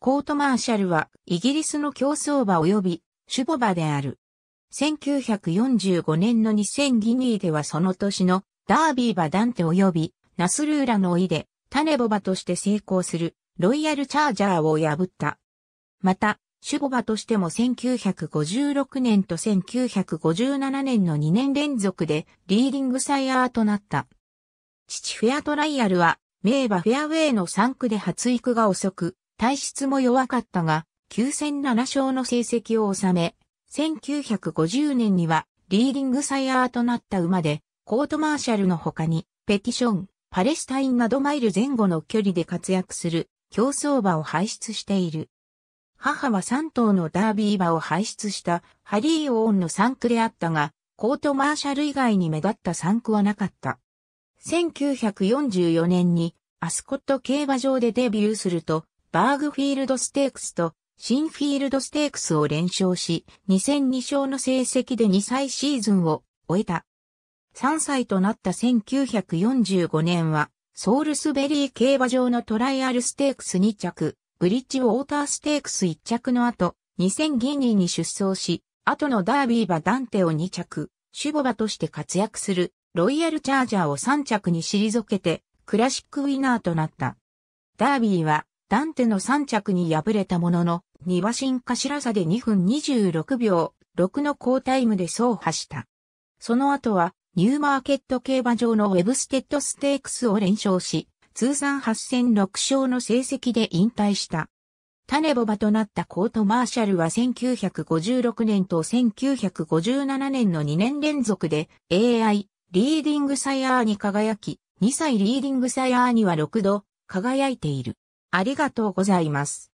コートマーシャルはイギリスの競争馬及び種母馬である。1945年の2000ギニーではその年のダービー馬ダンテ及びナスルーラの老いで種母馬として成功するロイヤルチャージャーを破った。また、種母馬としても1956年と1957年の2年連続でリーディングサイヤーとなった。父フェアトライアルは名馬フェアウェイの3区で発育が遅く、体質も弱かったが、9戦7勝の成績を収め、1950年にはリーディングサイヤーとなった馬で、コートマーシャルの他に、ペティション、パレスタインなどマイル前後の距離で活躍する競争馬を輩出している。母は3頭のダービー馬を輩出したハリー・オーンの3区であったが、コートマーシャル以外に目立った3区はなかった。1944年にアスコット競馬場でデビューすると、バーグフィールドステークスとシンフィールドステークスを連勝し、2戦2勝の成績で2歳シーズンを終えた。3歳となった1945年は、ソウルスベリー競馬場のトライアルステークス2着、ブリッジウォーターステークス1着の後、2000ギニーに出走し、後のダービー馬ダンテを2着、シュボバとして活躍するロイヤルチャージャーを3着に退けて、クラシックウィナーとなった。ダービーはダンテの3着に敗れたものの、2馬身頭差で2分26秒、6の好タイムで走破した。その後は、ニューマーケット競馬場のウェブステッドステークスを連勝し、通算8戦6勝の成績で引退した。種ボバとなったコートマーシャルは1956年と1957年の2年連続で AI リーディングサイヤーに輝き、2歳リーディングサイヤーには6度輝いている。ありがとうございます。